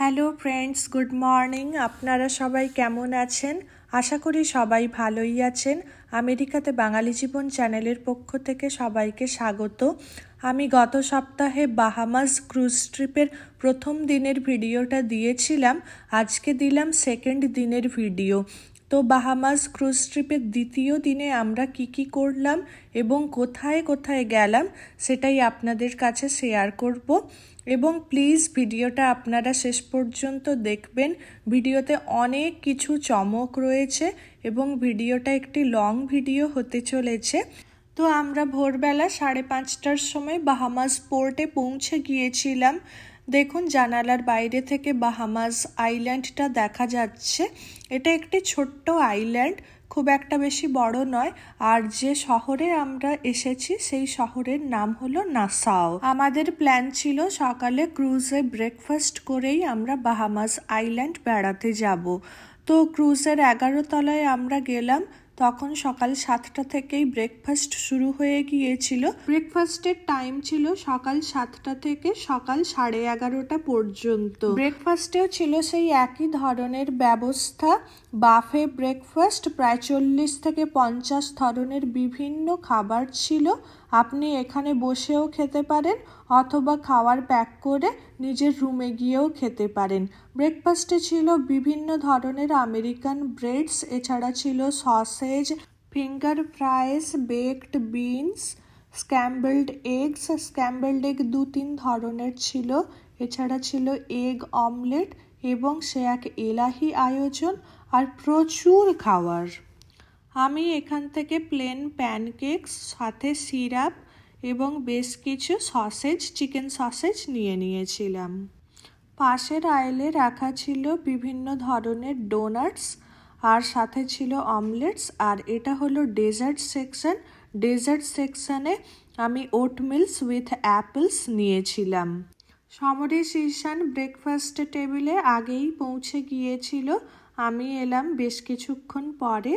hello friends good morning আপনারা সবাই কেমন আছেন আশা করি সবাই ভালোই আছেন আমেরিকাতে বাঙালি জীবন চ্যানেলের পক্ষ থেকে সবাইকে স্বাগত আমি গত সপ্তাহে বাহামাস ক্রুজ ট্রিপের প্রথম দিনের ভিডিওটা দিয়েছিলাম আজকে দিলাম সেকেন্ড দিনের ভিডিও তো বাহামাস ক্রুজ ট্রিপের দ্বিতীয় দিনে আমরা কি কি করলাম এবং কোথায় কোথায় গেলাম সেটাই আপনাদের কাছে শেয়ার করব এবং প্লিজ ভিডিওটা আপনারা শেষ পর্যন্ত দেখবেন ভিডিওতে অনেক কিছু চমক রয়েছে এবং ভিডিওটা একটি লং ভিডিও হতে চলেছে তো আমরা ভোরবেলা সাড়ে পাঁচটার সময় বাহামাস পোর্টে পৌঁছে গিয়েছিলাম দেখুন জানালার বাইরে থেকে বাহামাস আইল্যান্ডটা দেখা যাচ্ছে এটা একটি ছোট্ট আইল্যান্ড খুব একটা বেশি বড় নয় আর যে শহরে আমরা এসেছি সেই শহরের নাম হলো নাসাও আমাদের প্ল্যান ছিল সকালে ক্রুজে ব্রেকফাস্ট করেই আমরা বাহামাজ আইল্যান্ড বেড়াতে যাব তো ক্রুজের এগারো তলায় আমরা গেলাম তখন সকাল সাতটা থেকেই ব্রেকফাস্ট শুরু হয়ে গিয়েছিল ব্রেকফাস্টের টাইম ছিল সকাল সাতটা থেকে সকাল সাড়ে এগারোটা পর্যন্ত ব্রেকফাস্টেও ছিল সেই একই ধরনের ব্যবস্থা বাফে ব্রেকফাস্ট প্রায় চল্লিশ থেকে পঞ্চাশ ধরনের বিভিন্ন খাবার ছিল আপনি এখানে বসেও খেতে পারেন অথবা খাওয়ার প্যাক করে নিজের রুমে গিয়েও খেতে পারেন ব্রেকফাস্টে ছিল বিভিন্ন ধরনের আমেরিকান ব্রেডস এছাড়া ছিল sausage finger fries baked beans scrambled eggs scrambled egg দু তিন ধরনের ছিল এছাড়া ছিল এগ অমলেট এবং সে এক এলাহি আয়োজন আর প্রচুর খাওয়ার আমি এখান থেকে প্লেন প্যানকেকস সাথে সিরাপ এবং বেশ কিছু সসেজ চিকেন সসেজ নিয়ে নিয়েছিলাম পাশের আয়লে রাখা ছিল বিভিন্ন ধরনের ডোনাটস আর সাথে ছিল অমলেটস আর এটা হলো ডেজার্ট সেকশন ডেজার্ট সেকশানে আমি ওট মিলস উইথ অ্যাপেলস নিয়েছিলাম সমরেশ ঈশান ব্রেকফাস্ট টেবিলে আগেই পৌঁছে গিয়েছিল আমি এলাম বেশ কিছুক্ষণ পরে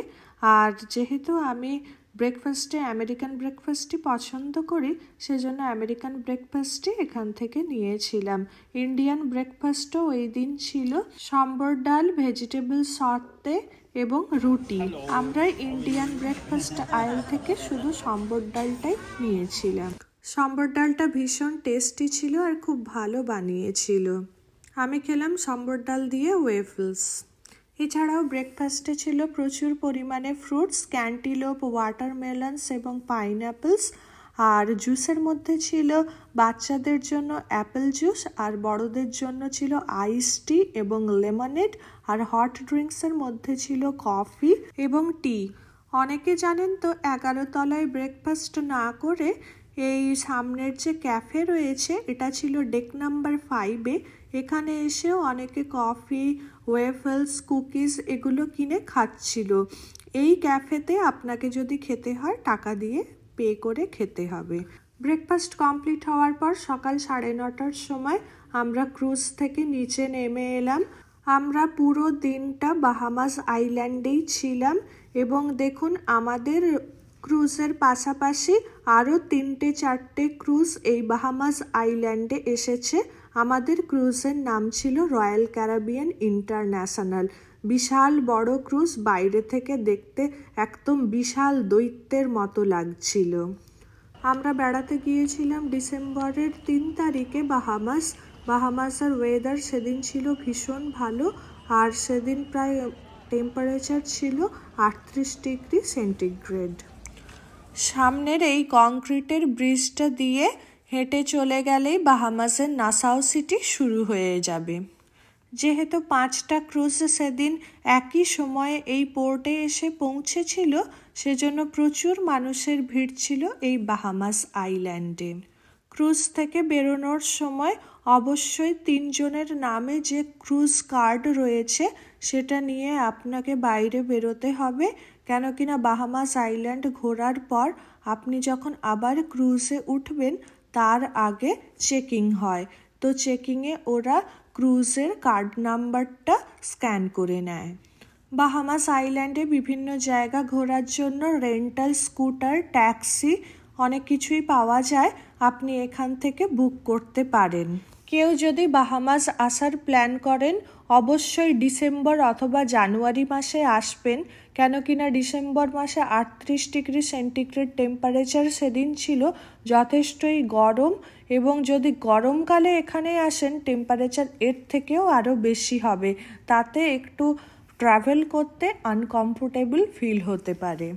আর যেহেতু আমি ব্রেকফাস্টে আমেরিকান ব্রেকফাস্টটি পছন্দ করি সেজন্য আমেরিকান ব্রেকফাস্টটি এখান থেকে নিয়েছিলাম ইন্ডিয়ান ব্রেকফাস্টও ওই দিন ছিল সম্বর ডাল ভেজিটেবল সর্তে এবং রুটি আমরা ইন্ডিয়ান ব্রেকফাস্ট আয়ল থেকে শুধু সম্বর ডালটাই নিয়েছিলাম সম্বর ডালটা ভীষণ টেস্টি ছিল আর খুব ভালো বানিয়েছিল আমি খেলাম সম্বর ডাল দিয়ে ওয়েফেলস এছাড়াও ব্রেকফাস্টে ছিল প্রচুর পরিমাণে ফ্রুটস ক্যান্টিলোপ ওয়াটারমেলনস এবং পাইনঅ্যাপলস আর জুসের মধ্যে ছিল বাচ্চাদের জন্য অ্যাপেল জুস আর বড়দের জন্য ছিল আইস টি এবং লেমনেড আর হট ড্রিঙ্কসের মধ্যে ছিল কফি এবং টি অনেকে জানেন তো এগারো তলায় ব্রেকফাস্ট না করে এই সামনের যে ক্যাফে রয়েছে এটা ছিল ডেক নাম্বার ফাইভে এখানে এসেও অনেকে কফি ওয়েফেলস কুকিজ এগুলো কিনে খাচ্ছিল এই ক্যাফেতে আপনাকে যদি খেতে হয় টাকা দিয়ে পে করে খেতে হবে ব্রেকফাস্ট কমপ্লিট হওয়ার পর সকাল সাড়ে নটার সময় আমরা ক্রুজ থেকে নিচে নেমে এলাম আমরা পুরো দিনটা বাহামাস আইল্যান্ডেই ছিলাম এবং দেখুন আমাদের ক্রুজের পাশাপাশি আরও তিনটে চারটে ক্রুজ এই বাহামাস আইল্যান্ডে এসেছে আমাদের ক্রুজের নাম ছিল রয়্যাল ক্যারাবিয়ান ইন্টারন্যাশনাল বিশাল বড় ক্রুজ বাইরে থেকে দেখতে একদম বিশাল দৈত্যের মতো লাগছিল আমরা বেড়াতে গিয়েছিলাম ডিসেম্বরের তিন তারিখে বাহামাস বাহামাসের ওয়েদার সেদিন ছিল ভীষণ ভালো আর সেদিন প্রায় টেম্পারেচার ছিল আটত্রিশ ডিগ্রি সেন্টিগ্রেড সামনের এই কংক্রিটের ব্রিজটা দিয়ে হেঁটে চলে গেলেই বাহামাসের নাসাও সিটি শুরু হয়ে যাবে যেহেতু পাঁচটা ক্রুজ সেদিন একই সময়ে এই পোর্টে এসে পৌঁছেছিল সেজন্য প্রচুর মানুষের ভিড় ছিল এই বাহামাস আইল্যান্ডে ক্রুজ থেকে বেরোনোর সময় অবশ্যই তিনজনের নামে যে ক্রুজ কার্ড রয়েছে সেটা নিয়ে আপনাকে বাইরে বেরোতে হবে কেন কিনা বাহামাস আইল্যান্ড ঘোরার পর আপনি যখন আবার ক্রুজে উঠবেন তার আগে চেকিং হয় তো চেকিংয়ে ওরা ক্রুজের কার্ড নাম্বারটা স্ক্যান করে নেয় বাহামাস আইল্যান্ডে বিভিন্ন জায়গা ঘোরার জন্য রেন্টাল স্কুটার ট্যাক্সি অনেক কিছুই পাওয়া যায় আপনি এখান থেকে বুক করতে পারেন কেউ যদি বাহামাস আসার প্ল্যান করেন অবশ্যই ডিসেম্বর অথবা জানুয়ারি মাসে আসবেন কেন কিনা ডিসেম্বর মাসে আটত্রিশ ডিগ্রি সেন্টিগ্রেড টেম্পারেচার সেদিন ছিল যথেষ্টই গরম এবং যদি গরমকালে এখানে আসেন টেম্পারেচার এর থেকেও আরও বেশি হবে তাতে একটু ট্রাভেল করতে আনকমফোর্টেবল ফিল হতে পারে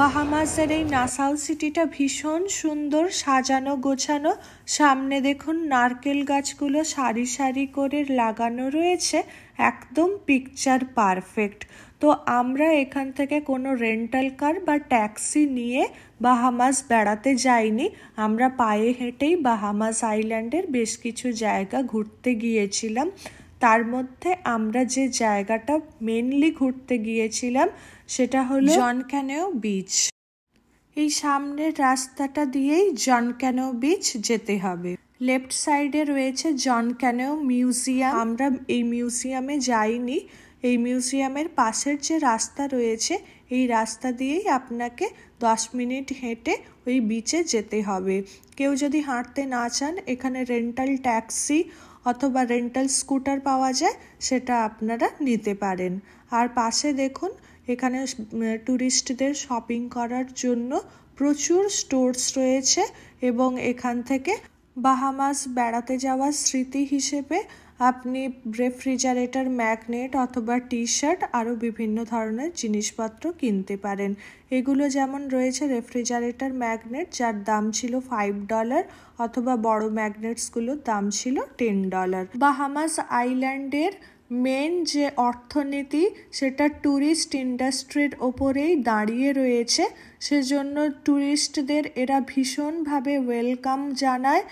বাহামাসের এই নাসাল সিটিটা ভীষণ সুন্দর সাজানো গোছানো সামনে দেখুন নারকেল গাছগুলো সারি সারি করে লাগানো রয়েছে একদম পিকচার পারফেক্ট তো আমরা এখান থেকে কোনো রেন্টাল কার বা ট্যাক্সি নিয়ে বাহামাস বেড়াতে যাইনি আমরা পায়ে হেঁটেই বাহামাস আইল্যান্ডের বেশ কিছু জায়গা ঘুরতে গিয়েছিলাম তার মধ্যে আমরা যে জায়গাটা মেনলি ঘুরতে গিয়েছিলাম সেটা হলো জনক্যানেও বিচ এই সামনের রাস্তাটা দিয়েই জনক্যানেও বিচ যেতে হবে লেফট সাইডে রয়েছে জনক্যানেও মিউজিয়াম আমরা এই মিউজিয়ামে যাইনি এই মিউজিয়ামের পাশের যে রাস্তা রয়েছে এই রাস্তা দিয়েই আপনাকে দশ মিনিট হেঁটে ওই বিচে যেতে হবে কেউ যদি হাঁটতে না চান এখানে রেন্টাল ট্যাক্সি অথবা রেন্টাল স্কুটার পাওয়া যায় সেটা আপনারা নিতে পারেন আর পাশে দেখুন এখানে ট্যুরিস্টদের শপিং করার জন্য প্রচুর স্টোর্স রয়েছে এবং এখান থেকে বাহামাস বেড়াতে যাওয়ার স্মৃতি হিসেবে আপনি রেফ্রিজারেটর ম্যাগনেট অথবা টি শার্ট আরও বিভিন্ন ধরনের জিনিসপত্র কিনতে পারেন এগুলো যেমন রয়েছে রেফ্রিজারেটর ম্যাগনেট যার দাম ছিল ফাইভ ডলার অথবা বড় ম্যাগনেটসগুলোর দাম ছিল টেন ডলার বাহামাস আইল্যান্ডের মেন যে অর্থনীতি সেটা ট্যুরিস্ট ইন্ডাস্ট্রির ওপরেই দাঁড়িয়ে রয়েছে সেজন্য ট্যুরিস্টদের এরা ভীষণভাবে ওয়েলকাম জানায়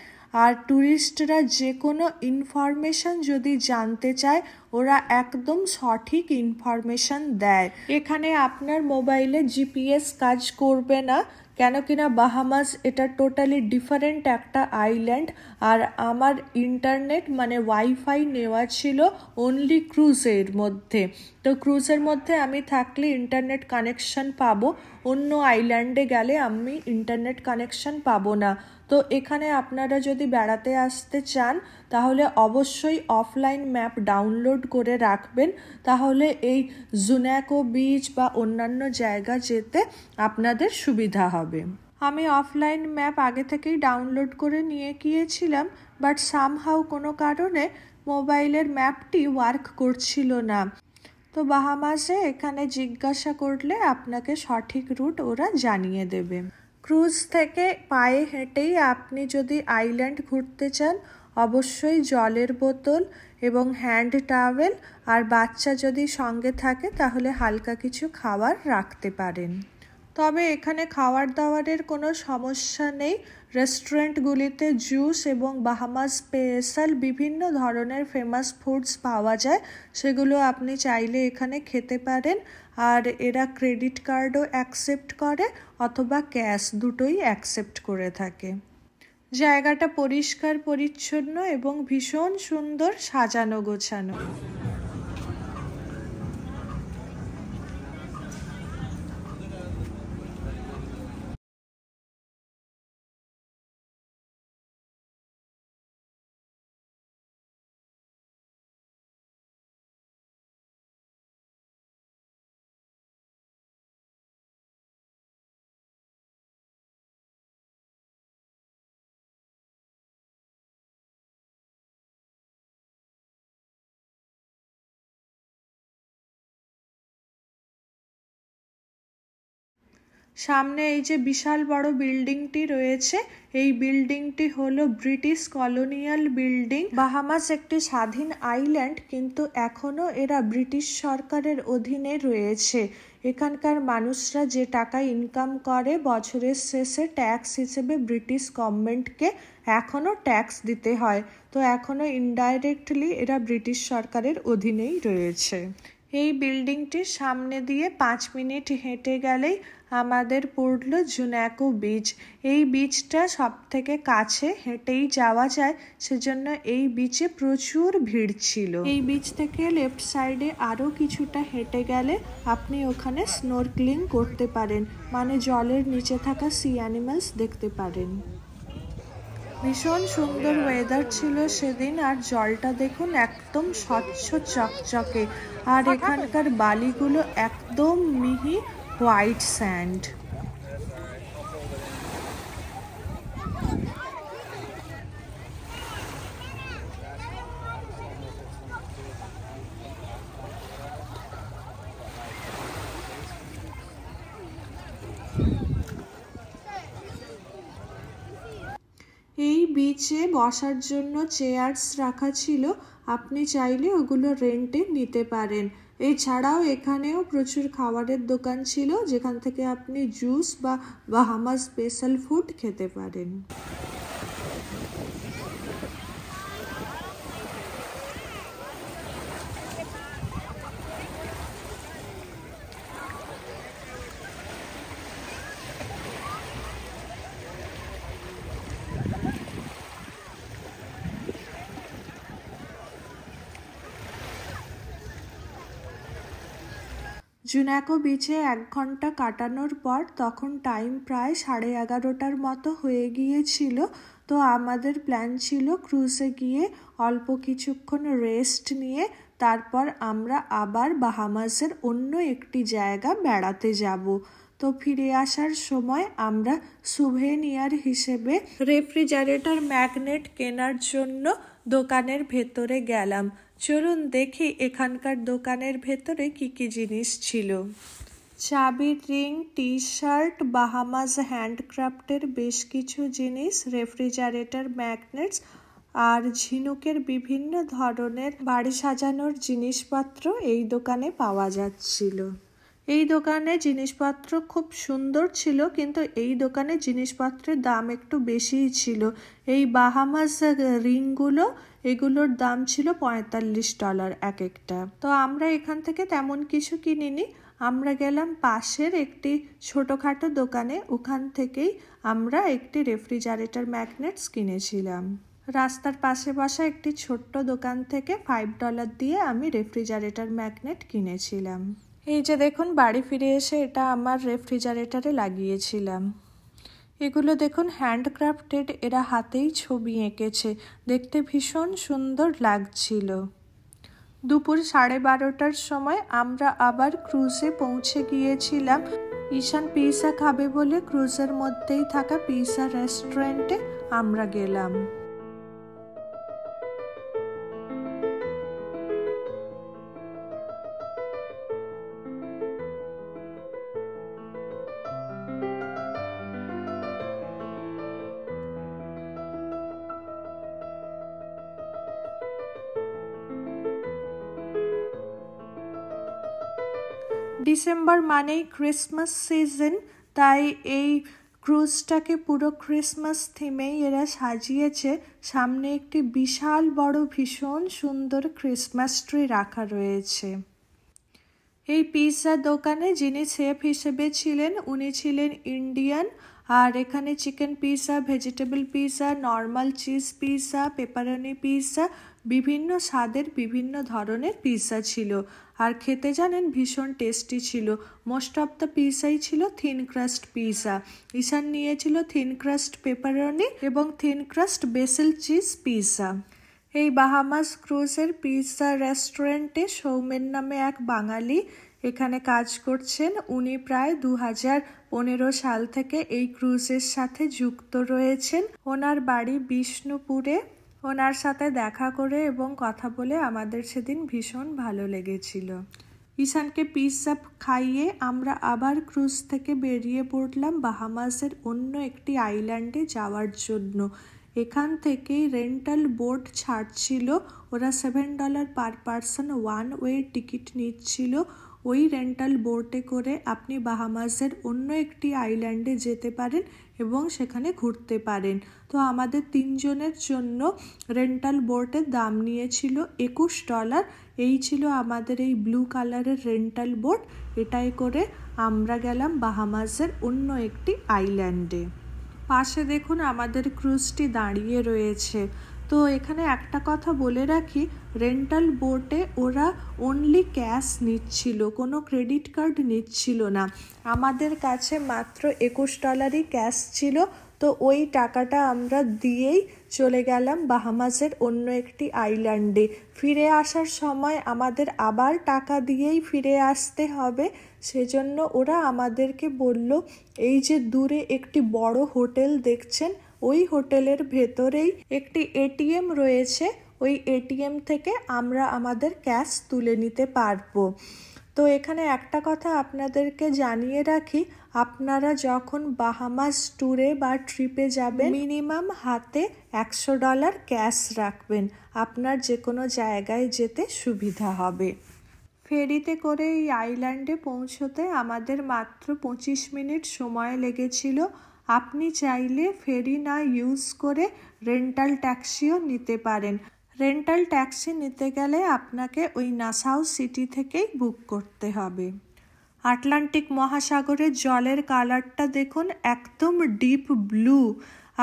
আর ট্যুরিস্টরা যে কোনো ইনফরমেশন যদি জানতে চায় ওরা একদম সঠিক ইনফরমেশন দেয় এখানে আপনার মোবাইলে জিপিএস কাজ করবে না কেন কিনা বাহামাস এটা টোটালি ডিফারেন্ট একটা আইল্যান্ড আর আমার ইন্টারনেট মানে ওয়াইফাই নেওয়া ছিল অনলি ক্রুজের মধ্যে তো ক্রুজের মধ্যে আমি থাকলে ইন্টারনেট কানেকশন পাবো অন্য আইল্যান্ডে গেলে আমি ইন্টারনেট কানেকশন পাবো না তো এখানে আপনারা যদি বেড়াতে আসতে চান তাহলে অবশ্যই অফলাইন ম্যাপ ডাউনলোড করে রাখবেন তাহলে এই জুন্যাকো বিচ বা অন্যান্য জায়গা যেতে আপনাদের সুবিধা হবে আমি অফলাইন ম্যাপ আগে থেকেই ডাউনলোড করে নিয়ে গিয়েছিলাম বাট হাউ কোনো কারণে মোবাইলের ম্যাপটি ওয়ার্ক করছিল না তো বাহামাসে এখানে জিজ্ঞাসা করলে আপনাকে সঠিক রুট ওরা জানিয়ে দেবে ক্রুজ থেকে পায়ে হেঁটেই আপনি যদি আইল্যান্ড ঘুরতে চান অবশ্যই জলের বোতল এবং হ্যান্ড টাওয়েল আর বাচ্চা যদি সঙ্গে থাকে তাহলে হালকা কিছু খাবার রাখতে পারেন তবে এখানে খাওয়ার দাওয়ারের কোনো সমস্যা নেই রেস্টুরেন্টগুলিতে জুস এবং বাহামাস স্পেশাল বিভিন্ন ধরনের ফেমাস ফুডস পাওয়া যায় সেগুলো আপনি চাইলে এখানে খেতে পারেন আর এরা ক্রেডিট কার্ডও অ্যাকসেপ্ট করে অথবা ক্যাশ দুটোই অ্যাকসেপ্ট করে থাকে জায়গাটা পরিষ্কার পরিচ্ছন্ন এবং ভীষণ সুন্দর সাজানো গোছানো সামনে এই যে বিশাল বড় বিল্ডিংটি রয়েছে এই বিল্ডিংটি হলো ব্রিটিশ কলোনিয়াল বিল্ডিং বাহামাস একটি স্বাধীন আইল্যান্ড কিন্তু এখনো এরা ব্রিটিশ সরকারের অধীনে রয়েছে এখানকার মানুষরা যে টাকা ইনকাম করে বছরের শেষে ট্যাক্স হিসেবে ব্রিটিশ গভর্নমেন্টকে এখনও ট্যাক্স দিতে হয় তো এখনও ইনডাইরেক্টলি এরা ব্রিটিশ সরকারের অধীনেই রয়েছে এই বিল্ডিংটির সামনে দিয়ে পাঁচ মিনিট হেঁটে গেলেই আমাদের পড়ল জুনাকো বীচ এই বীচটা সব থেকে কাছে হেঁটেই যাওয়া যায় সেজন্য এই বিচে প্রচুর ভিড় ছিল এই বিচ থেকে লেফট সাইডে আরও কিছুটা হেঁটে গেলে আপনি ওখানে স্নোরক্লিং করতে পারেন মানে জলের নিচে থাকা সি অ্যানিমালস দেখতে পারেন ভীষণ সুন্দর ওয়েদার ছিল সেদিন আর জলটা দেখুন একদম স্বচ্ছ চকচকে আর এখানকার বালিগুলো একদম মিহি হোয়াইট স্যান্ড বিচে বসার জন্য চেয়ার্স রাখা ছিল আপনি চাইলে ওগুলো রেন্টে নিতে পারেন এছাড়াও এখানেও প্রচুর খাবারের দোকান ছিল যেখান থেকে আপনি জুস বা বাহামা স্পেশাল ফুড খেতে পারেন জুনাকো বিচে এক ঘন্টা কাটানোর পর তখন টাইম প্রায় সাড়ে এগারোটার মতো হয়ে গিয়েছিল তো আমাদের প্ল্যান ছিল ক্রুজে গিয়ে অল্প কিছুক্ষণ রেস্ট নিয়ে তারপর আমরা আবার বাহামাসের অন্য একটি জায়গা বেড়াতে যাব তো ফিরে আসার সময় আমরা সুভেনিয়ার হিসেবে রেফ্রিজারেটর ম্যাগনেট কেনার জন্য দোকানের ভেতরে গেলাম চলুন দেখি এখানকার দোকানের ভেতরে কি কি জিনিস ছিল চাবির রিং টি শার্ট বাহামাজ হ্যান্ডক্রাফটের বেশ কিছু জিনিস রেফ্রিজারেটর ম্যাগনেটস আর ঝিনুকের বিভিন্ন ধরনের বাড়ি সাজানোর জিনিসপত্র এই দোকানে পাওয়া যাচ্ছিল এই দোকানে জিনিসপত্র খুব সুন্দর ছিল কিন্তু এই দোকানে জিনিসপত্রের দাম একটু বেশিই ছিল এই বাহামাস রিংগুলো এগুলোর দাম ছিল পঁয়তাল্লিশ ডলার এক একটা তো আমরা এখান থেকে তেমন কিছু কিনিনি আমরা গেলাম পাশের একটি ছোটোখাটো দোকানে ওখান থেকেই আমরা একটি রেফ্রিজারেটর ম্যাগনেটস কিনেছিলাম রাস্তার পাশে বসা একটি ছোট্ট দোকান থেকে ফাইভ ডলার দিয়ে আমি রেফ্রিজারেটর ম্যাগনেট কিনেছিলাম এই যে দেখুন বাড়ি ফিরে এসে এটা আমার রেফ্রিজারেটারে লাগিয়েছিলাম এগুলো দেখুন হ্যান্ডক্রাফটেড এরা হাতেই ছবি এঁকেছে দেখতে ভীষণ সুন্দর লাগছিল দুপুর সাড়ে বারোটার সময় আমরা আবার ক্রুজে পৌঁছে গিয়েছিলাম ঈশান পিসা খাবে বলে ক্রুজের মধ্যেই থাকা পিসা রেস্টুরেন্টে আমরা গেলাম ডিসেম্বর মানেই ক্রিসমাস সিজন তাই এই ক্রুজটাকে পুরো ক্রিসমাস থিমেই এরা সাজিয়েছে সামনে একটি বিশাল বড় ভীষণ সুন্দর ক্রিসমাস ট্রি রাখা রয়েছে এই পিৎজা দোকানে যিনি শেফ হিসেবে ছিলেন উনি ছিলেন ইন্ডিয়ান আর এখানে chicken pizza vegetable pizza normal cheese pizza pepperoni pizza বিভিন্ন স্বাদের বিভিন্ন ধরনের পিৎজা ছিল আর খেতে জানেন ভীষণ টেস্টি ছিল মোস্ট অফ দ্য পিসাই ছিল থিন ক্রাস্ট পিৎজা ঈশান নিয়েছিল থিন ক্রাস্ট পেপারনি এবং thin crust basil cheese pizza এই বাহামাস ক্রুজের পিৎজা রেস্টুরেন্টে সৌমেন নামে এক বাঙালি এখানে কাজ করছেন উনি প্রায় দু হাজার পনেরো সাল থেকে এই ক্রুজের সাথে যুক্ত রয়েছেন ওনার বাড়ি বিষ্ণুপুরে ওনার সাথে দেখা করে এবং কথা বলে আমাদের সেদিন ভীষণ ভালো লেগেছিল ঈশানকে পিৎজা খাইয়ে আমরা আবার ক্রুজ থেকে বেরিয়ে পড়লাম বাহামাসের অন্য একটি আইল্যান্ডে যাওয়ার জন্য এখান থেকেই রেন্টাল বোর্ড ছাড়ছিল ওরা seven dollar per person one way ticket নিচ্ছিল ওই রেন্টাল বোর্টে করে আপনি বাহামাসের অন্য একটি আইল্যান্ডে যেতে পারেন এবং সেখানে ঘুরতে পারেন তো আমাদের তিনজনের জন্য রেন্টাল বোর্টের দাম নিয়েছিল একুশ ডলার এই ছিল আমাদের এই ব্লু কালারের রেন্টাল বোর্ড এটাই করে আমরা গেলাম বাহামাসের অন্য একটি আইল্যান্ডে পাশে দেখুন আমাদের ক্রুজটি দাঁড়িয়ে রয়েছে তো এখানে একটা কথা বলে রাখি রেন্টাল বোর্ডে ওরা অনলি ক্যাশ নিচ্ছিল কোনো ক্রেডিট কার্ড নিচ্ছিল না আমাদের কাছে মাত্র একুশ ডলারই ক্যাশ ছিল তো ওই টাকাটা আমরা দিয়েই চলে গেলাম বাহামাজের অন্য একটি আইল্যান্ডে ফিরে আসার সময় আমাদের আবার টাকা দিয়েই ফিরে আসতে হবে সেজন্য ওরা আমাদেরকে বলল এই যে দূরে একটি বড় হোটেল দেখছেন ওই হোটেলের ভেতরেই একটি এটিএম রয়েছে ওই এটিএম থেকে আমরা আমাদের ক্যাশ তুলে নিতে পারবো তো এখানে একটা কথা আপনাদেরকে জানিয়ে রাখি আপনারা যখন বাহামাস ট্যুরে বা ট্রিপে যাবেন মিনিমাম হাতে একশো ডলার ক্যাশ রাখবেন আপনার যে কোনো জায়গায় যেতে সুবিধা হবে ফেরিতে করে এই আইল্যান্ডে পৌঁছতে আমাদের মাত্র পঁচিশ মিনিট সময় লেগেছিল আপনি চাইলে ফেরি না ইউজ করে রেন্টাল ট্যাক্সিও নিতে পারেন রেন্টাল ট্যাক্সি নিতে গেলে আপনাকে ওই নাসাউ সিটি থেকেই বুক করতে হবে আটলান্টিক মহাসাগরের জলের কালারটা দেখুন একদম ডিপ ব্লু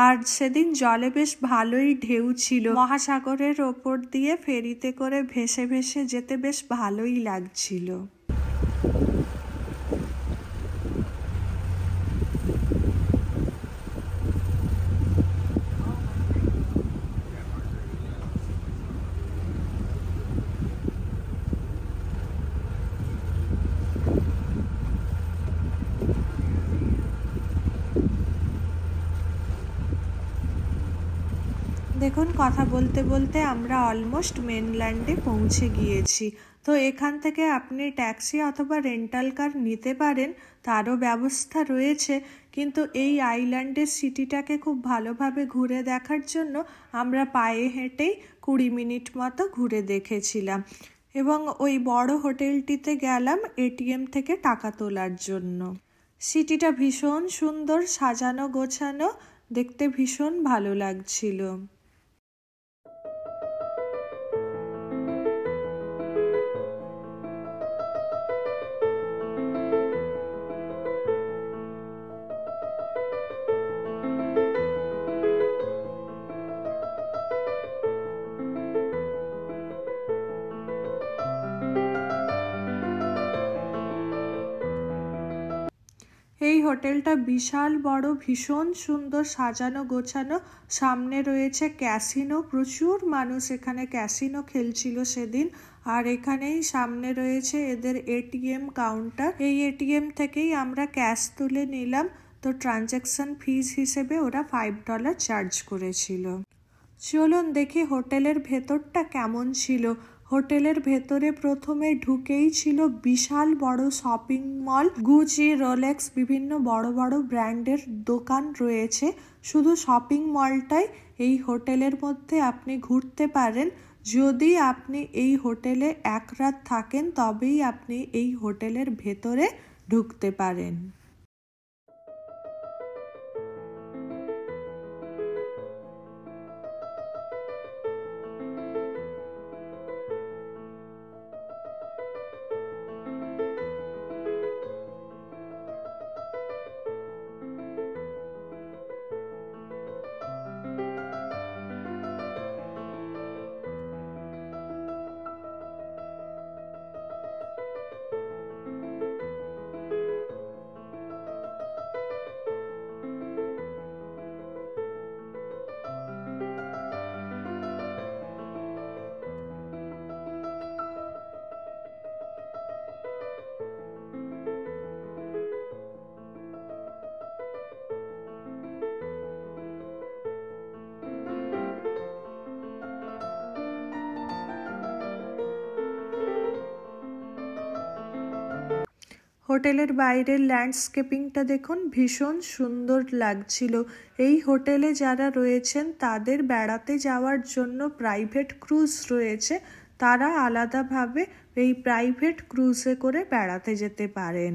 আর সেদিন জলে বেশ ভালোই ঢেউ ছিল মহাসাগরের ওপর দিয়ে ফেরিতে করে ভেসে ভেসে যেতে বেশ ভালোই লাগছিল এখন কথা বলতে বলতে আমরা অলমোস্ট মেনল্যান্ডে পৌঁছে গিয়েছি তো এখান থেকে আপনি ট্যাক্সি অথবা রেন্টাল কার নিতে পারেন তারও ব্যবস্থা রয়েছে কিন্তু এই আইল্যান্ডের সিটিটাকে খুব ভালোভাবে ঘুরে দেখার জন্য আমরা পায়ে হেঁটেই কুড়ি মিনিট মতো ঘুরে দেখেছিলাম এবং ওই বড় হোটেলটিতে গেলাম এটিএম থেকে টাকা তোলার জন্য সিটিটা ভীষণ সুন্দর সাজানো গোছানো দেখতে ভীষণ ভালো লাগছিল হোটেলটা বিশাল বড় ভীষণ সুন্দর সাজানো গোছানো সামনে রয়েছে ক্যাসিনো প্রচুর মানুষ এখানে ক্যাসিনো খেলছিল সেদিন আর এখানেই সামনে রয়েছে এদের এটিএম কাউন্টার এই এটিএম থেকেই আমরা ক্যাশ তুলে নিলাম তো ট্রানজ্যাকশন ফিজ হিসেবে ওরা ফাইভ ডলার চার্জ করেছিল চলুন দেখি হোটেলের ভেতরটা কেমন ছিল হোটেলের ভেতরে প্রথমে ঢুকেই ছিল বিশাল বড় শপিং মল গুচি রোলেক্স বিভিন্ন বড় বড় ব্র্যান্ডের দোকান রয়েছে শুধু শপিং মলটাই এই হোটেলের মধ্যে আপনি ঘুরতে পারেন যদি আপনি এই হোটেলে এক রাত থাকেন তবেই আপনি এই হোটেলের ভেতরে ঢুকতে পারেন হোটেলের বাইরের ল্যান্ডস্কেপিংটা দেখুন ভীষণ সুন্দর লাগছিল এই হোটেলে যারা রয়েছেন তাদের বেড়াতে যাওয়ার জন্য প্রাইভেট ক্রুজ রয়েছে তারা আলাদাভাবে এই প্রাইভেট ক্রুজে করে বেড়াতে যেতে পারেন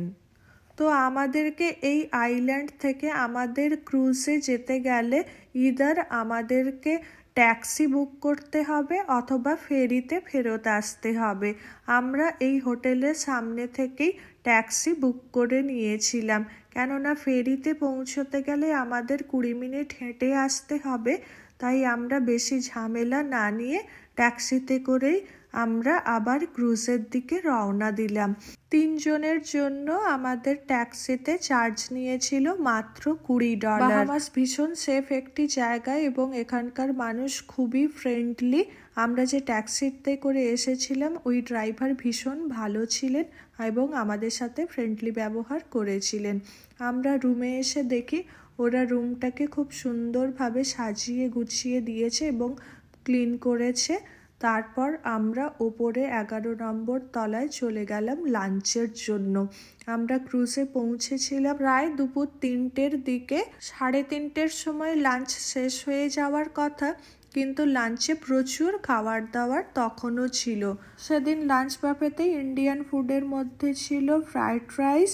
তো আমাদেরকে এই আইল্যান্ড থেকে আমাদের ক্রুজে যেতে গেলে ইদার আমাদেরকে ট্যাক্সি বুক করতে হবে অথবা ফেরিতে ফেরত আসতে হবে আমরা এই হোটেলের সামনে থেকেই ট্যাক্সি বুক করে নিয়েছিলাম কেননা ফেরিতে পৌঁছতে গেলে আমাদের কুড়ি মিনিট হেঁটে আসতে হবে তাই আমরা বেশি ঝামেলা না নিয়ে ট্যাক্সিতে করেই আমরা আবার ক্রুজের দিকে রওনা দিলাম তিনজনের জন্য আমাদের ট্যাক্সিতে চার্জ নিয়েছিল মাত্র কুড়ি ডলার বাহামাস ভীষণ সেফ একটি জায়গা এবং এখানকার মানুষ খুবই ফ্রেন্ডলি আমরা যে ট্যাক্সিতে করে এসেছিলাম ওই ড্রাইভার ভীষণ ভালো ছিলেন এবং আমাদের সাথে ফ্রেন্ডলি ব্যবহার করেছিলেন আমরা রুমে এসে দেখি ওরা রুমটাকে খুব সুন্দরভাবে সাজিয়ে গুছিয়ে দিয়েছে এবং ক্লিন করেছে তারপর আমরা ওপরে এগারো নম্বর তলায় চলে গেলাম লাঞ্চের জন্য আমরা ক্রুজে পৌঁছেছিলাম প্রায় দুপুর তিনটের দিকে সাড়ে তিনটের সময় লাঞ্চ শেষ হয়ে যাওয়ার কথা কিন্তু লাঞ্চে প্রচুর খাবার দাবার তখনও ছিল সেদিন লাঞ্চ বাফেতে ইন্ডিয়ান ফুডের মধ্যে ছিল ফ্রাইড রাইস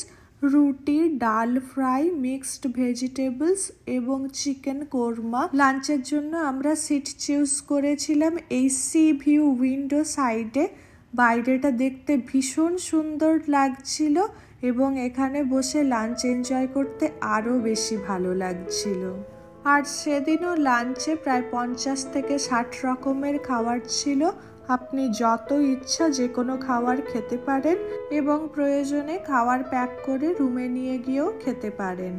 রুটি ডাল ফ্রাই মিক্সড ভেজিটেবলস এবং চিকেন কোরমা লাঞ্চের জন্য আমরা সিট চুজ করেছিলাম এই সি ভিউ উইন্ডো সাইডে বাইরেটা দেখতে ভীষণ সুন্দর লাগছিল এবং এখানে বসে লাঞ্চ এনজয় করতে আরও বেশি ভালো লাগছিল আর সেদিনও লাঞ্চে প্রায় পঞ্চাশ থেকে ষাট রকমের খাবার ছিল আপনি যত ইচ্ছা যে কোনো খাবার খেতে পারেন এবং প্রয়োজনে খাবার প্যাক করে রুমে নিয়ে গিয়েও খেতে পারেন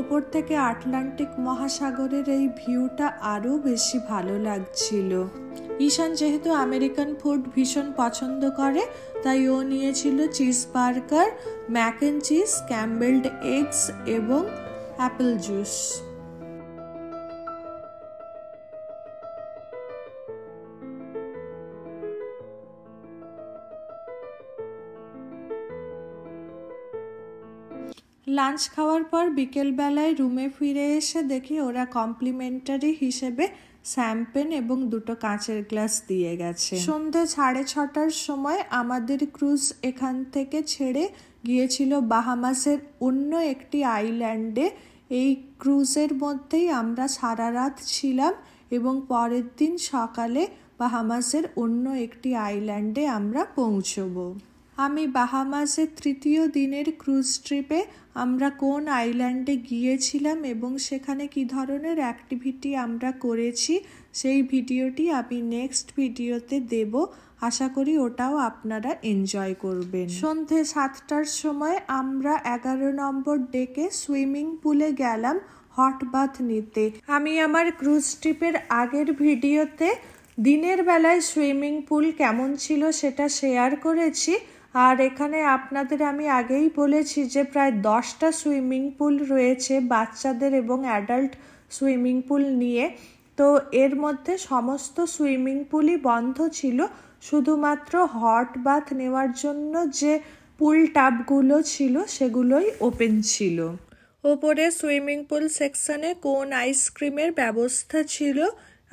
ওপর থেকে আটলান্টিক মহাসাগরের এই ভিউটা আরও বেশি ভালো লাগছিল ঈশান যেহেতু আমেরিকান ফুড ভীষণ পছন্দ করে তাই ও নিয়েছিল cheese burger mac and cheese scrambled eggs এবং অ্যাপেল জুস লাঞ্চ খাওয়ার পর বিকেলবেলায় রুমে ফিরে এসে দেখি ওরা কমপ্লিমেন্টারি হিসেবে স্যাম্পেন এবং দুটো কাঁচের গ্লাস দিয়ে গেছে সন্ধ্যে সাড়ে ছটার সময় আমাদের ক্রুজ এখান থেকে ছেড়ে গিয়েছিল বাহামাসের অন্য একটি আইল্যান্ডে এই ক্রুজের মধ্যেই আমরা সারা রাত ছিলাম এবং পরের দিন সকালে বাহামাসের অন্য একটি আইল্যান্ডে আমরা পৌঁছবো আমি বাহামাসের তৃতীয় দিনের ক্রুজ ট্রিপে আমরা কোন আইল্যান্ডে গিয়েছিলাম এবং সেখানে কি ধরনের অ্যাক্টিভিটি আমরা করেছি সেই ভিডিওটি আমি নেক্সট ভিডিওতে দেব আশা করি ওটাও আপনারা এনজয় করবেন সন্ধে সাতটার সময় আমরা এগারো নম্বর ডেকে সুইমিং পুলে গেলাম হট বাথ নিতে আমি আমার ক্রুজ ট্রিপের আগের ভিডিওতে দিনের বেলায় সুইমিং পুল কেমন ছিল সেটা শেয়ার করেছি আর এখানে আপনাদের আমি আগেই বলেছি যে প্রায় দশটা সুইমিং পুল রয়েছে বাচ্চাদের এবং অ্যাডাল্ট সুইমিং পুল নিয়ে তো এর মধ্যে সমস্ত সুইমিং পুলই বন্ধ ছিল শুধুমাত্র হট বাথ নেওয়ার জন্য যে পুল টাবগুলো ছিল সেগুলোই ওপেন ছিল ওপরে সুইমিং পুল সেকশনে কোন আইসক্রিমের ব্যবস্থা ছিল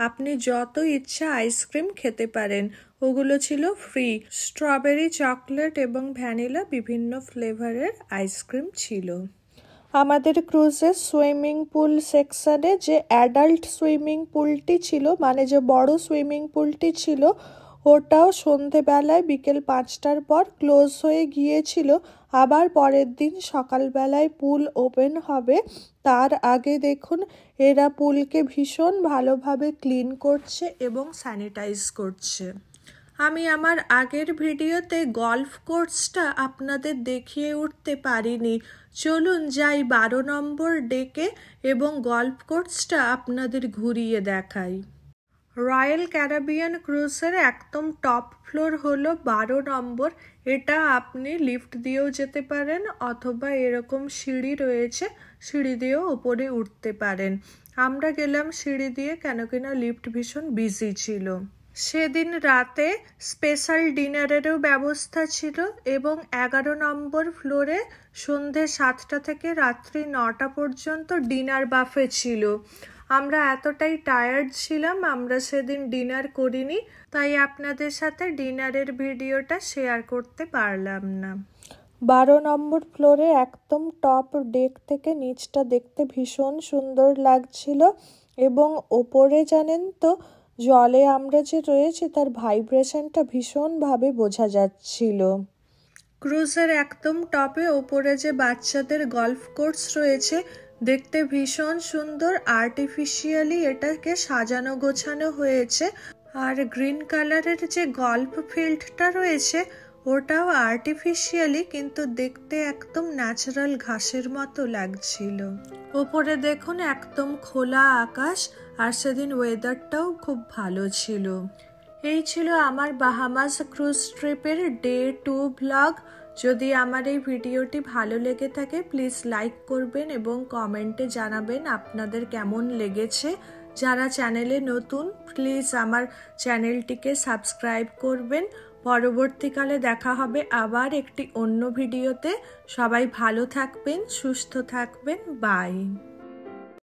আপনি যত ইচ্ছা আইসক্রিম খেতে পারেন ওগুলো ছিল ফ্রি স্ট্রবেরি চকলেট এবং ভ্যানিলা বিভিন্ন ফ্লেভারের আইসক্রিম ছিল আমাদের ক্রুজে সুইমিং পুল সেকশানে যে অ্যাডাল্ট সুইমিং পুলটি ছিল মানে যে বড় সুইমিং পুলটি ছিল ওটাও সন্ধেবেলায় বিকেল পাঁচটার পর ক্লোজ হয়ে গিয়েছিল আবার পরের দিন সকালবেলায় পুল ওপেন হবে তার আগে দেখুন এরা পুলকে ভীষণ ভালোভাবে ক্লিন করছে এবং স্যানিটাইজ করছে আমি আমার আগের ভিডিওতে গল্ফ কোর্সটা আপনাদের দেখিয়ে উঠতে পারিনি চলুন যাই বারো নম্বর ডেকে এবং গল্ফ কোর্সটা আপনাদের ঘুরিয়ে দেখাই রয়্যাল ক্যারাবিয়ান ক্রুজের একদম টপ ফ্লোর হলো বারো নম্বর এটা আপনি লিফট দিয়েও যেতে পারেন অথবা এরকম সিঁড়ি রয়েছে সিঁড়ি দিয়েও উপরে উঠতে পারেন আমরা গেলাম সিঁড়ি দিয়ে কেন কিনা লিফট ভীষণ বিজি ছিল সেদিন রাতে স্পেশাল ডিনারেরও ব্যবস্থা ছিল এবং এগারো নম্বর ফ্লোরে সন্ধে সাতটা থেকে রাত্রি নটা পর্যন্ত ডিনার বাফে ছিল আমরা এতটাই টায়ার্ড ছিলাম আমরা সেদিন ডিনার করিনি তাই আপনাদের সাথে ডিনারের ভিডিওটা শেয়ার করতে পারলাম না বারো নম্বর ফ্লোরে একদম টপ ডেক থেকে নিচটা দেখতে ভীষণ সুন্দর লাগছিল এবং ওপরে জানেন তো জলে আমরা যে রয়েছি তার ভাইব্রেশনটা ভীষণভাবে বোঝা যাচ্ছিল ক্রুজের একদম টপে ওপরে যে বাচ্চাদের গল্ফ কোর্স রয়েছে দেখতে ভীষণ সুন্দর আর্টিফিশিয়ালি এটাকে সাজানো গোছানো হয়েছে আর গ্রিন কালারের যে গল্ফ ফিল্ডটা রয়েছে ওটাও আর্টিফিশিয়ালি কিন্তু দেখতে একদম ন্যাচারাল ঘাসের মতো লাগছিল ওপরে দেখুন একদম খোলা আকাশ আর সেদিন ওয়েদারটাও খুব ভালো ছিল এই ছিল আমার বাহামাস ক্রুজ ট্রিপের ডে টু ব্লগ যদি আমার এই ভিডিওটি ভালো লেগে থাকে প্লিজ লাইক করবেন এবং কমেন্টে জানাবেন আপনাদের কেমন লেগেছে যারা চ্যানেলে নতুন প্লিজ আমার চ্যানেলটিকে সাবস্ক্রাইব করবেন পরবর্তীকালে দেখা হবে আবার একটি অন্য ভিডিওতে সবাই ভালো থাকবেন সুস্থ থাকবেন বাই